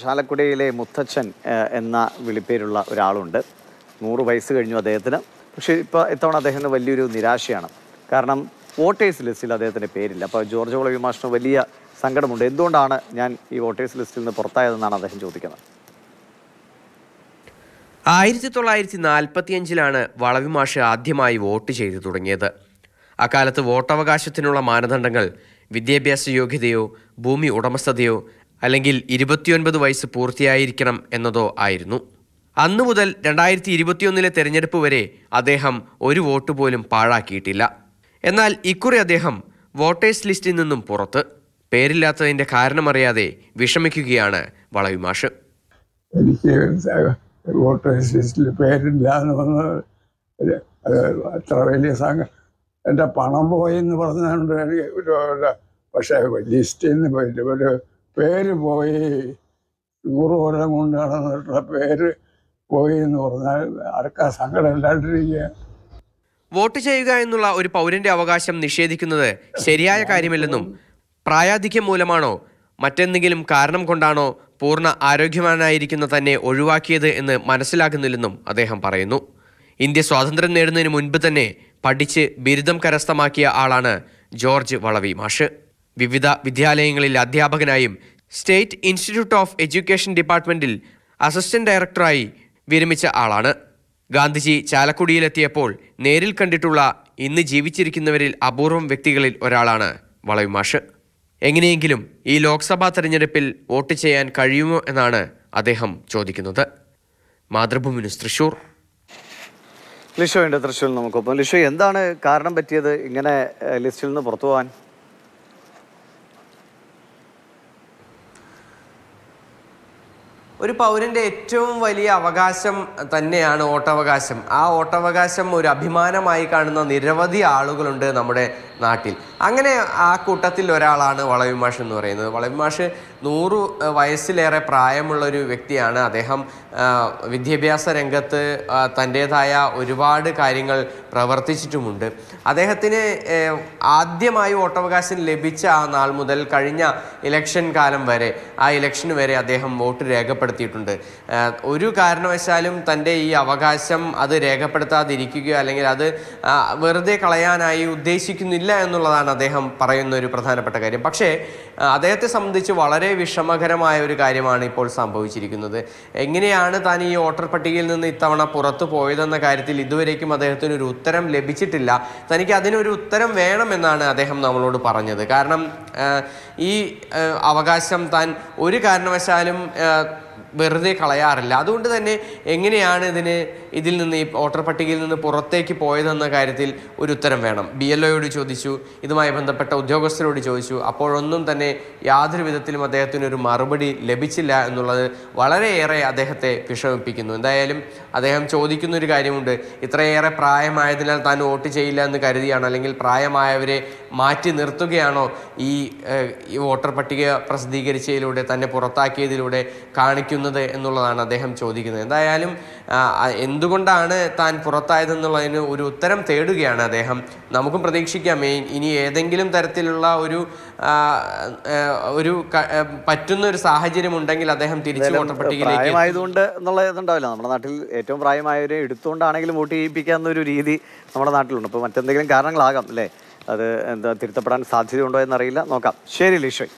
ചാലക്കുടിയിലെ മുത്തച്ഛൻ എന്ന വിളിപ്പേരുള്ള ഒരാളുണ്ട് നൂറ് വയസ്സ് കഴിഞ്ഞു അദ്ദേഹത്തിന് പക്ഷേ ഇപ്പോൾ ഇത്തവണ അദ്ദേഹത്തിന് വലിയൊരു നിരാശയാണ് കാരണം വോട്ടേഴ്സ് ലിസ്റ്റിൽ അദ്ദേഹത്തിൻ്റെ പേരില്ല അപ്പോൾ ജോർജ് വളവി മാഷിന് വലിയ സങ്കടമുണ്ട് എന്തുകൊണ്ടാണ് ഞാൻ ഈ വോട്ടേഴ്സ് ലിസ്റ്റിൽ നിന്ന് പുറത്തായതെന്നാണ് അദ്ദേഹം ചോദിക്കുന്നത് ആയിരത്തി തൊള്ളായിരത്തി നാൽപ്പത്തിയഞ്ചിലാണ് വളവി ആദ്യമായി വോട്ട് ചെയ്തു തുടങ്ങിയത് അക്കാലത്ത് വോട്ടവകാശത്തിനുള്ള മാനദണ്ഡങ്ങൾ വിദ്യാഭ്യാസ യോഗ്യതയോ ഭൂമി ഉടമസ്ഥതയോ അല്ലെങ്കിൽ ഇരുപത്തിയൊൻപത് വയസ്സ് പൂർത്തിയായിരിക്കണം എന്നതോ ആയിരുന്നു അന്നു മുതൽ രണ്ടായിരത്തി ഇരുപത്തിയൊന്നിലെ തെരഞ്ഞെടുപ്പ് വരെ അദ്ദേഹം ഒരു വോട്ട് പോലും പാഴാക്കിയിട്ടില്ല എന്നാൽ ഇക്കുറി അദ്ദേഹം വോട്ടേഴ്സ് ലിസ്റ്റിൽ നിന്നും പുറത്ത് പേരില്ലാത്തതിന്റെ കാരണമറിയാതെ വിഷമിക്കുകയാണ് വളവിമാഷ് എനിക്ക് വോട്ടേഴ്സ് ലിസ്റ്റിൽ പേരില്ലാന്ന് അത്ര വലിയ സംഘം എൻ്റെ പണം പോയി എന്ന് പറഞ്ഞുകൊണ്ട് പക്ഷേ ലിസ്റ്റിൽ നിന്ന് ഒരു പേര് പോയി നൂറ് കൊല്ലം കൊണ്ട് നടന്നിട്ടുള്ള പേര് പോയി എന്ന് പറഞ്ഞാൽ ആർക്കാ സങ്കടം ഇല്ലാണ്ടിരിക്കുക വോട്ട് ചെയ്യുക എന്നുള്ള ഒരു പൗരന്റെ അവകാശം നിഷേധിക്കുന്നത് ശരിയായ കാര്യമില്ലെന്നും പ്രായാധിക്യം മൂലമാണോ മറ്റെന്തെങ്കിലും കാരണം കൊണ്ടാണോ പൂർണ്ണ ആരോഗ്യവാനായിരിക്കുന്ന തന്നെ ഒഴിവാക്കിയത് എന്ന് മനസ്സിലാകുന്നില്ലെന്നും അദ്ദേഹം പറയുന്നു ഇന്ത്യ സ്വാതന്ത്ര്യം നേടുന്നതിന് മുൻപ് തന്നെ പഠിച്ച് ബിരുദം കരസ്ഥമാക്കിയ ആളാണ് ജോർജ് വളവി മാഷ് വിവിധ വിദ്യാലയങ്ങളിൽ അധ്യാപകനായും സ്റ്റേറ്റ് ഇൻസ്റ്റിറ്റ്യൂട്ട് ഓഫ് എഡ്യൂക്കേഷൻ ഡിപ്പാർട്ട്മെന്റിൽ അസിസ്റ്റന്റ് ഡയറക്ടറായി വിരമിച്ച ആളാണ് ഗാന്ധിജി ചാലക്കുടിയിലെത്തിയപ്പോൾ നേരിൽ കണ്ടിട്ടുള്ള ഇന്ന് ജീവിച്ചിരിക്കുന്നവരിൽ അപൂർവം വ്യക്തികളിൽ ഒരാളാണ് വളവിമാഷ് എങ്ങനെയെങ്കിലും ഈ ലോക്സഭാ തെരഞ്ഞെടുപ്പിൽ വോട്ട് ചെയ്യാൻ കഴിയുമോ എന്നാണ് അദ്ദേഹം ചോദിക്കുന്നത് മാതൃഭൂമി തൃശൂർ ലിഷോ ഉണ്ട് തൃശ്ശൂരിൽ നമുക്കൊപ്പം ലിഷോ എന്താണ് കാരണം പറ്റിയത് ഇങ്ങനെ ലിസ്റ്റിൽ നിന്ന് പുറത്തു പോകാൻ ഒരു പൗരൻ്റെ ഏറ്റവും വലിയ അവകാശം തന്നെയാണ് ഓട്ടവകാശം ആ ഓട്ടവകാശം ഒരു അഭിമാനമായി കാണുന്ന നിരവധി ആളുകളുണ്ട് നമ്മുടെ നാട്ടിൽ അങ്ങനെ ആ കൂട്ടത്തിൽ ഒരാളാണ് വളവിമാഷ് എന്ന് പറയുന്നത് വളവിമാഷ് നൂറ് വയസ്സിലേറെ പ്രായമുള്ള ഒരു വ്യക്തിയാണ് അദ്ദേഹം വിദ്യാഭ്യാസ രംഗത്ത് തൻ്റേതായ ഒരുപാട് കാര്യങ്ങൾ പ്രവർത്തിച്ചിട്ടുമുണ്ട് അദ്ദേഹത്തിന് ആദ്യമായി വോട്ടവകാശം ലഭിച്ച ആ നാൾ മുതൽ കഴിഞ്ഞ ഇലക്ഷൻ കാലം വരെ ആ ഇലക്ഷന് വരെ അദ്ദേഹം വോട്ട് രേഖപ്പെടുത്തിയിട്ടുണ്ട് ഒരു കാരണവശാലും തൻ്റെ ഈ അവകാശം അത് രേഖപ്പെടുത്താതിരിക്കുകയോ അല്ലെങ്കിൽ അത് വെറുതെ കളയാനായി ഉദ്ദേശിക്കുന്നില്ല എന്നുള്ളതാണ് അദ്ദേഹം പറയുന്ന ഒരു പ്രധാനപ്പെട്ട കാര്യം പക്ഷേ അദ്ദേഹത്തെ സംബന്ധിച്ച് വളരെ വിഷമകരമായ ഒരു കാര്യമാണ് ഇപ്പോൾ സംഭവിച്ചിരിക്കുന്നത് എങ്ങനെയാണ് താൻ ഈ വോട്ടർ പട്ടികയിൽ നിന്ന് ഇത്തവണ പുറത്തു പോയതെന്ന കാര്യത്തിൽ ഇതുവരേക്കും അദ്ദേഹത്തിന് ഒരു ഉത്തരം ലഭിച്ചിട്ടില്ല തനിക്ക് അതിനൊരു ഉത്തരം വേണമെന്നാണ് അദ്ദേഹം നമ്മളോട് പറഞ്ഞത് കാരണം ഈ അവകാശം താൻ ഒരു കാരണവശാലും വെറുതെ കളയാറില്ല അതുകൊണ്ട് തന്നെ എങ്ങനെയാണ് ഇതിന് ഇതിൽ നിന്ന് ഈ വോട്ടർ പട്ടികയിൽ നിന്ന് പുറത്തേക്ക് പോയതെന്ന കാര്യത്തിൽ ഒരു ഉത്തരം വേണം ബി എൽ ഒയോട് ചോദിച്ചു ഇതുമായി ബന്ധപ്പെട്ട ഉദ്യോഗസ്ഥരോട് ചോദിച്ചു അപ്പോഴൊന്നും തന്നെ യാതൊരു വിധത്തിലും അദ്ദേഹത്തിന് ഒരു മറുപടി ലഭിച്ചില്ല എന്നുള്ളത് വളരെയേറെ അദ്ദേഹത്തെ വിഷമിപ്പിക്കുന്നു എന്തായാലും അദ്ദേഹം ചോദിക്കുന്ന ഒരു കാര്യമുണ്ട് ഇത്രയേറെ പ്രായമായതിനാൽ താൻ വോട്ട് ചെയ്യില്ല എന്ന് കരുതിയാണ് അല്ലെങ്കിൽ പ്രായമായവരെ മാറ്റി നിർത്തുകയാണോ ഈ വോട്ടർ പട്ടിക പ്രസിദ്ധീകരിച്ചതിലൂടെ തന്നെ പുറത്താക്കിയതിലൂടെ കാണിക്കുന്നത് വരുന്നത് എന്നുള്ളതാണ് അദ്ദേഹം ചോദിക്കുന്നത് എന്തായാലും എന്തുകൊണ്ടാണ് താൻ പുറത്തായതെന്നുള്ളതിന് ഒരു ഉത്തരം തേടുകയാണ് അദ്ദേഹം നമുക്കും പ്രതീക്ഷിക്കാം ഇനി ഏതെങ്കിലും തരത്തിലുള്ള ഒരു ഒരു പറ്റുന്ന ഒരു സാഹചര്യം ഉണ്ടെങ്കിൽ അദ്ദേഹം തിരിച്ചു വോട്ടർപട്ടികയിലേക്ക് പ്രായമായതുകൊണ്ട് എന്നുള്ള ഇതുണ്ടാവില്ല നമ്മുടെ നാട്ടിൽ ഏറ്റവും പ്രായമായവരെ എടുത്തുകൊണ്ടാണെങ്കിലും വോട്ട് ചെയ്യിപ്പിക്കാവുന്ന ഒരു രീതി നമ്മുടെ നാട്ടിലുണ്ട് അപ്പോൾ മറ്റെന്തെങ്കിലും കാരണങ്ങളാകാം അല്ലേ അത് എന്താ തിരുത്തപ്പെടാൻ സാധ്യതയുണ്ടോ എന്നറിയില്ല നോക്കാം ശരി ലീഷോയ്